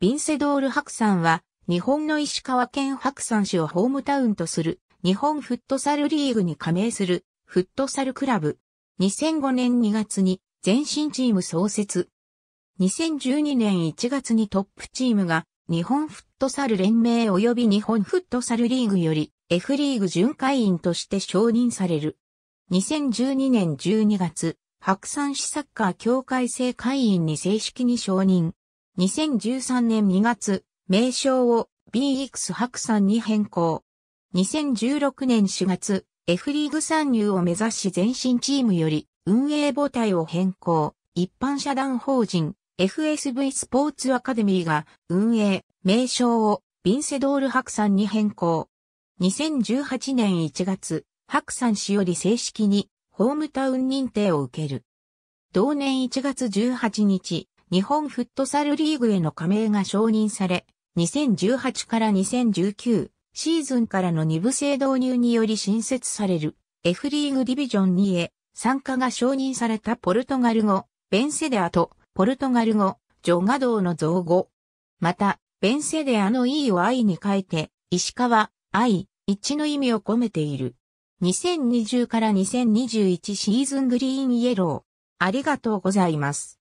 ビンセドール白山は、日本の石川県白山市をホームタウンとする、日本フットサルリーグに加盟する、フットサルクラブ。2005年2月に、前身チーム創設。2012年1月にトップチームが、日本フットサル連盟及び日本フットサルリーグより、F リーグ巡回員として承認される。2012年12月、白山市サッカー協会制会員に正式に承認。2013年2月、名称を BX 白山に変更。2016年4月、F リーグ参入を目指し前進チームより運営母体を変更。一般社団法人 FSV スポーツアカデミーが運営、名称をビンセドール白山に変更。2018年1月、白山氏より正式にホームタウン認定を受ける。同年1月18日、日本フットサルリーグへの加盟が承認され、2018から2019シーズンからの2部制導入により新設される F リーグディビジョン2へ参加が承認されたポルトガル語、ベンセデアとポルトガル語、ジョガドーの造語。また、ベンセデアの E を I に変えて、石川、I、致の意味を込めている。2020から2021シーズングリーンイエロー。ありがとうございます。